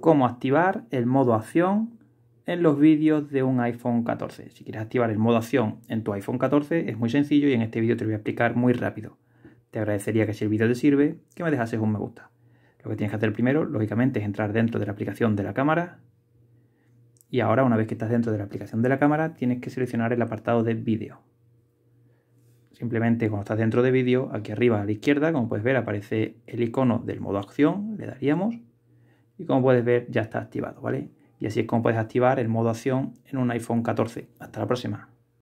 cómo activar el modo acción en los vídeos de un iPhone 14. Si quieres activar el modo acción en tu iPhone 14 es muy sencillo y en este vídeo te lo voy a explicar muy rápido. Te agradecería que si el vídeo te sirve, que me dejases un me gusta. Lo que tienes que hacer primero, lógicamente, es entrar dentro de la aplicación de la cámara. Y ahora, una vez que estás dentro de la aplicación de la cámara, tienes que seleccionar el apartado de vídeo. Simplemente cuando estás dentro de vídeo, aquí arriba a la izquierda, como puedes ver, aparece el icono del modo acción, le daríamos y como puedes ver ya está activado, ¿vale? Y así es como puedes activar el modo acción en un iPhone 14. Hasta la próxima.